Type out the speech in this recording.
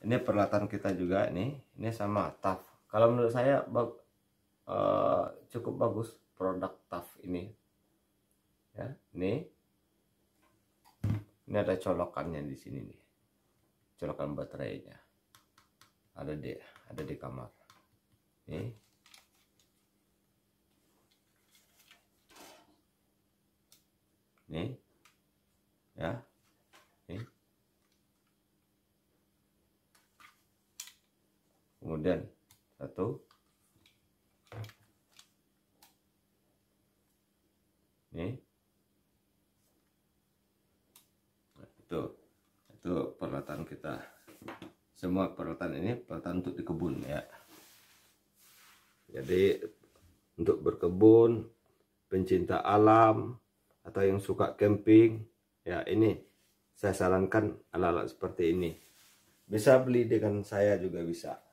ini peralatan kita juga nih ini sama TAF kalau menurut saya bag, uh, cukup bagus produk TAF ini ya ini ini ada colokannya di sini nih colokan baterainya ada di ada di kamar ini ini ya ini kemudian satu ini itu itu peralatan kita semua peralatan ini peralatan untuk di kebun ya jadi untuk berkebun pencinta alam atau yang suka camping ya ini saya sarankan alat-alat seperti ini bisa beli dengan saya juga bisa